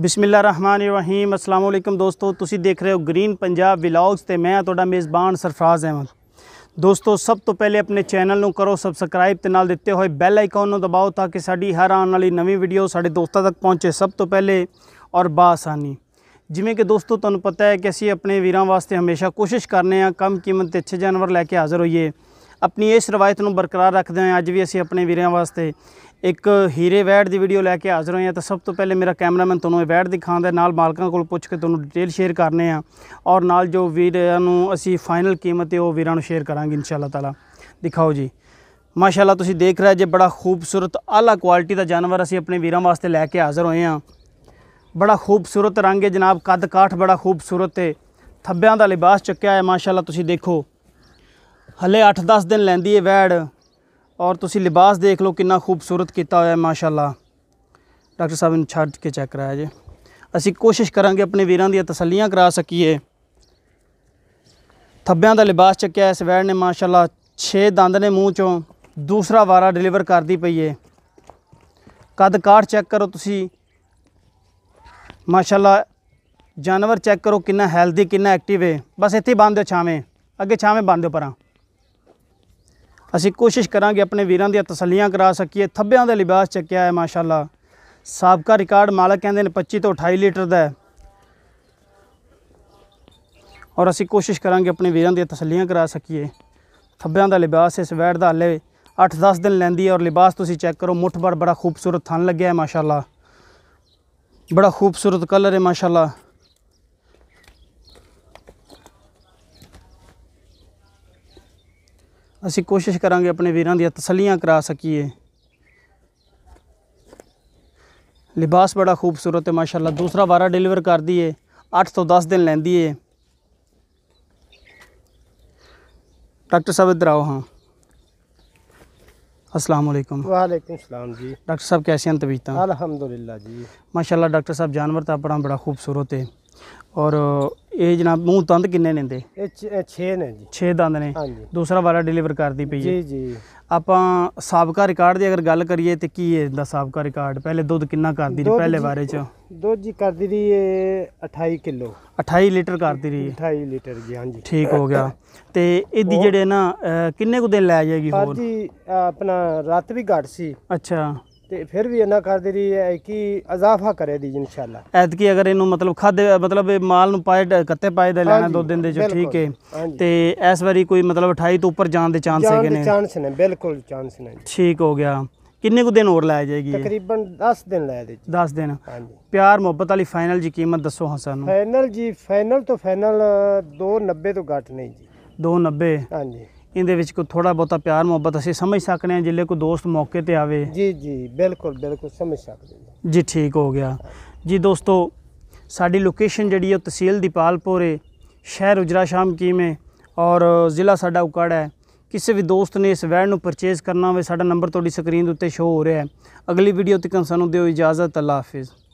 ਬਿਸਮਿਲ੍ਲਾ ਰਹਿਮਾਨ ਰਹੀਮ ਅਸਲਾਮ ਅਲੈਕਮ ਦੋਸਤੋ ਤੁਸੀਂ ਦੇਖ ਰਹੇ ਹੋ ਗ੍ਰੀਨ ਪੰਜਾਬ ਵਲੌਗਸ ਤੇ ਮੈਂ ਤੁਹਾਡਾ ਮੇਜ਼ਬਾਨ ਸਰਫਰਾਜ਼ ਅਹਿਮਦ ਦੋਸਤੋ ਸਭ ਤੋਂ ਪਹਿਲੇ ਆਪਣੇ ਚੈਨਲ ਨੂੰ ਕਰੋ ਸਬਸਕ੍ਰਾਈਬ ਤੇ ਨਾਲ ਦਿੱਤੇ ਹੋਏ ਬੈਲ ਆਈਕਨ ਨੂੰ ਦਬਾਓ ਤਾਂ ਕਿ ਸਾਡੀ ਹਰ ਆਉਣ ਵਾਲੀ ਨਵੀਂ ਵੀਡੀਓ ਸਾਡੇ ਦੋਸਤਾਂ ਤੱਕ ਪਹੁੰਚੇ ਸਭ ਤੋਂ ਪਹਿਲੇ ਔਰ ਬਾਸਾਨੀ ਜਿਵੇਂ ਕਿ ਦੋਸਤੋ ਤੁਹਾਨੂੰ ਪਤਾ ਹੈ ਕਿ ਅਸੀਂ ਆਪਣੇ ਵੀਰਾਂ ਵਾਸਤੇ ਹਮੇਸ਼ਾ ਕੋਸ਼ਿਸ਼ ਕਰਨੇ ਆ ਕਮ ਕੀਮਤ ਤੇ ਅੱਛੇ ਜਾਨਵਰ ਲੈ ਕੇ ਹਾਜ਼ਰ ਹੋਈਏ ਆਪਣੀ ਇਸ ਰਵਾਇਤ ਨੂੰ ਬਰਕਰਾਰ ਰੱਖਦੇ ਹੋਏ ਅੱਜ ਵੀ ਅਸੀਂ ਆਪਣੇ ਵੀਰਿਆਂ ਵਾਸਤੇ ਇੱਕ ਹੀਰੇ ਵੈੜ ਦੀ ਵੀਡੀਓ ਲੈ ਕੇ ਹਾਜ਼ਰ ਹੋਏ ਆ ਤਾਂ ਸਭ ਤੋਂ ਪਹਿਲੇ ਮੇਰਾ ਕੈਮਰਾਮੈਨ ਤੁਹਾਨੂੰ ਇਹ ਵੈੜ ਦਿਖਾਉਂਦਾ ਨਾਲ ਮਾਲਕਾਂ ਕੋਲ ਪੁੱਛ ਕੇ ਤੁਹਾਨੂੰ ਡਿਟੇਲ ਸ਼ੇਅਰ ਕਰਨੇ ਆ ਔਰ ਨਾਲ ਜੋ ਵੀਰਿਆਂ ਨੂੰ ਅਸੀਂ ਫਾਈਨਲ ਕੀਮਤ ਹੈ ਉਹ ਵੀਰਾਂ ਨੂੰ ਸ਼ੇਅਰ ਕਰਾਂਗੇ ਅੱਲਾਹ ਤਾਲਾ ਦਿਖਾਓ ਜੀ ਮਾਸ਼ਾਅੱਲਾ ਤੁਸੀਂ ਦੇਖ ਰਹੇ ਜੇ ਬੜਾ ਖੂਬਸੂਰਤ ਆਲਾ ਕੁਆਲਿਟੀ ਦਾ ਜਾਨਵਰ ਅਸੀਂ ਆਪਣੇ ਵੀਰਾਂ ਵਾਸਤੇ ਲੈ ਕੇ ਹਾਜ਼ਰ ਹੋਏ ਆ ਬੜਾ ਖੂਬਸੂਰਤ ਰੰਗ ਹੈ ਜਨਾਬ ਕੱਦ ਕਾਠ ਬੜਾ ਖੂਬਸੂਰਤ ਹੈ ਥੱਬਿਆਂ ਦਾ ਲਿਬਾਸ ਚੱਕਿਆ ਹੈ ਮਾਸ਼ਾਅੱਲਾ ਤੁਸੀਂ ਦੇਖੋ ਹਲੇ 8-10 ਦਿਨ ਲੈਂਦੀ ਹੈ ਵੈੜ ਔਰ ਤੁਸੀਂ ਲਿਬਾਸ ਦੇਖ ਲਓ ਕਿੰਨਾ ਖੂਬਸੂਰਤ ਕੀਤਾ ਹੋਇਆ ਹੈ ਮਾਸ਼ਾਅੱਲਾ ਡਾਕਟਰ ਸਾਹਿਬ ਨੇ ਛੱਡ ਕੇ ਚੈੱਕ ਕਰਾਇਆ ਜੀ ਅਸੀਂ ਕੋਸ਼ਿਸ਼ ਕਰਾਂਗੇ ਆਪਣੇ ਵੀਰਾਂ ਦੀਆਂ ਤਸੱਲੀਆਂ ਕਰਾ ਸਕੀਏ ਥੱਬਿਆਂ ਦਾ ਲਿਬਾਸ ਚੱਕਿਆ ਇਸ ਵੈੜ ਨੇ ਮਾਸ਼ਾਅੱਲਾ 6 ਦੰਦ ਨੇ ਮੂੰਹ ਚੋਂ ਦੂਸਰਾ ਵਾਰਾ ਡਿਲੀਵਰ ਕਰਦੀ ਪਈ ਏ ਕਦ ਕਾਠ ਚੈੱਕ ਕਰੋ ਤੁਸੀਂ ਮਾਸ਼ਾਅੱਲਾ ਜਾਨਵਰ ਚੈੱਕ ਕਰੋ ਕਿੰਨਾ ਹੈਲਦੀ ਕਿੰਨਾ ਐਕਟਿਵ ਏ ਬਸ ਇੱਥੇ ਬੰਦ ਦਿਓ ਛਾਵੇਂ ਅੱਗੇ ਛਾਵੇਂ ਬੰਦ ਦਿਓ ਪਰਾਂ ਅਸੀਂ ਕੋਸ਼ਿਸ਼ ਕਰਾਂਗੇ ਆਪਣੇ ਵੀਰਾਂ ਦੀਆਂ ਤਸੱਲੀਆਂ ਕਰਾ ਸਕੀਏ ਥੱਬਿਆਂ ਦਾ ਲਿਬਾਸ ਚੱਕਿਆ ਹੈ ਮਾਸ਼ਾਅੱਲਾ ਸਾਬਕਾ ਰਿਕਾਰਡ ਮਾਲਕ ਕਹਿੰਦੇ ਨੇ 25 ਤੋਂ 28 ਲੀਟਰ ਦਾ ਹੈ ਔਰ ਅਸੀਂ ਕੋਸ਼ਿਸ਼ ਕਰਾਂਗੇ ਆਪਣੇ ਵੀਰਾਂ ਦੀਆਂ ਤਸੱਲੀਆਂ ਕਰਾ ਸਕੀਏ ਥੱਬਿਆਂ ਦਾ ਲਿਬਾਸ ਇਸ ਵੈਟ ਦਾ ਹਲੇ 8-10 ਦਿਨ ਲੈਂਦੀ ਹੈ ਔਰ ਲਿਬਾਸ ਤੁਸੀਂ ਚੈੱਕ ਕਰੋ ਮੁੱਠ ਬੜਾ ਖੂਬਸੂਰਤ ਥਣ ਲੱਗਿਆ ਹੈ ਮਾਸ਼ਾਅੱਲਾ ਬੜਾ ਖੂਬਸੂਰਤ ਕਲਰ ਹੈ ਮਾਸ਼ਾਅੱਲਾ असी कोशिश करा अपने वीर दसलियाँ करा सकी लिबास बड़ा खूबसूरत है माशाला दूसरा बारह डिलीवर कर दी है अठ तो दस दिन लेंदी डॉक्टर साहब इधर आओ हाँ अस्सलाम वालेकुम सलाम जी डॉक्टर साहब कैसे हैं तबीयत अलहमदुल्ला जी माशाला डॉक्टर साहब जानवर तो अपना बड़ा खूबसूरत है और ਇਹ ਜਨਾਬ ਮੂੰਹ ਦੰਦ ਕਿੰਨੇ ਨੇਂਦੇ ਇਹ 6 ਨੇ ਜੀ 6 ਦੰਦ ਨੇ ਹਾਂਜੀ ਦੂਸਰਾ ਵਾਲਾ ਡਿਲੀਵਰ ਕਰਦੀ ਪਈ ਹੈ ਜੀ ਜੀ ਆਪਾਂ ਸਾਬਕਾ ਰਿਕਾਰਡ ਦੀ ਅਗਰ ਗੱਲ ਕਰੀਏ ਤੇ ਕੀ ਹੈ ਇਹਦਾ ਸਾਬਕਾ ਰਿਕਾਰਡ ਪਹਿਲੇ ਦੁੱਧ ਕਿੰਨਾ ਕਰਦੀ ਰਹੀ ਪਹਿਲੇ ਬਾਰੇ ਵਾਰੇ ਚ ਦੁੱਧ ਜੀ ਕਰਦੀ ਰਹੀ ਇਹ 28 ਕਿਲੋ 28 ਲੀਟਰ ਕਰਦੀ ਰਹੀ 28 ਲੀਟਰ ਜੀ ਹਾਂਜੀ ਠੀਕ ਹੋ ਗਿਆ ਤੇ ਇਹਦੀ ਜਿਹੜੇ ਨਾ ਕਿੰਨੇ ਕੁ ਦਿਨ ਲੈ ਜਾਏਗੀ ਹੋਰ ਜੀ ਆਪਣਾ ਰਾਤ ਵੀ ਘਟ ਸੀ ਅੱਛਾ ਤੇ ਫਿਰ ਵੀ ਇਹਨਾਂ ਕਰਦੇ ਦੀ ਹੈ ਕਿ ਅਜ਼ਾਫਾ ਕਰੇ ਦੀ ਇਨਸ਼ਾਅੱਲਾ ਐਤ ਕੀ ਅਗਰ ਇਹਨੂੰ ਮਤਲਬ ਖਾਦੇ ਮਤਲਬ ਇਹ ਮਾਲ ਨੂੰ ਪਾਏ ਕੱਤੇ ਪਾਏ ਦਾ ਲੈਣਾ ਦੋ ਦਿਨ ਦੇ ਚ ਠੀਕ ਹੈ ਤੇ ਇਸ ਵਾਰੀ ਕੋਈ ਮਤਲਬ 28 ਤੋਂ ਉੱਪਰ ਜਾਣ ਦੇ ਚਾਂਸ ਹੈਗੇ ਨੇ ਚਾਂਸ ਨੇ ਬਿਲਕੁਲ ਚਾਂਸ ਨੇ ਠੀਕ ਹੋ ਗਿਆ ਕਿੰਨੇ ਕੁ ਦਿਨ ਹੋਰ ਲੈ ਜਾਏਗੀ ਤਕਰੀਬਨ 10 ਦਿਨ ਲੈ ਦੇ 10 ਦਿਨ ਹਾਂਜੀ ਪਿਆਰ ਮੁਹੱਬਤ ਵਾਲੀ ਫਾਈਨਲ ਜੀ ਕੀਮਤ ਦੱਸੋ ਹਾਂ ਸਾਨੂੰ ਫਾਈਨਲ ਜੀ ਫਾਈਨਲ ਤੋਂ ਫਾਈਨਲ 290 ਤੋਂ ਘੱਟ ਨਹੀਂ ਜੀ 290 ਹਾਂਜੀ ਇਹਦੇ ਵਿੱਚ ਕੋਈ ਥੋੜਾ ਬਹੁਤਾ ਪਿਆਰ ਮੁਹੱਬਤ ਅਸੀਂ ਸਮਝ ਸਕਦੇ ਹਾਂ ਜਿੱਲੇ ਕੋਈ ਦੋਸਤ ਮੌਕੇ ਤੇ ਆਵੇ ਜੀ ਜੀ ਬਿਲਕੁਲ ਬਿਲਕੁਲ ਸਮਝ ਸਕਦੇ ਹਾਂ ਜੀ ਠੀਕ ਹੋ ਗਿਆ ਜੀ ਦੋਸਤੋ ਸਾਡੀ ਲੋਕੇਸ਼ਨ ਜਿਹੜੀ ਹੈ ਤਹਿਸੀਲ ਦੀਪਾਲਪੁਰ ਹੈ ਸ਼ਹਿਰ ਉਜਰਾ ਸ਼ਾਮ ਕੀਮੇ ਔਰ ਜ਼ਿਲ੍ਹਾ ਸਾਡਾ ਉਕੜ ਹੈ ਕਿਸੇ ਵੀ ਦੋਸਤ ਨੇ ਇਸ ਵੈਨ ਨੂੰ ਪਰਚੇਸ ਕਰਨਾ ਹੋਵੇ ਸਾਡਾ ਨੰਬਰ ਤੁਹਾਡੀ ਸਕਰੀਨ ਦੇ ਉੱਤੇ ਸ਼ੋ ਹੋ ਰਿਹਾ ਹੈ ਅਗਲੀ ਵੀਡੀਓ ਤੱਕ ਸਾਨੂੰ ਦਿਓ ਇਜਾਜ਼ਤ ਅੱਲਾ ਹਾਫਿਜ਼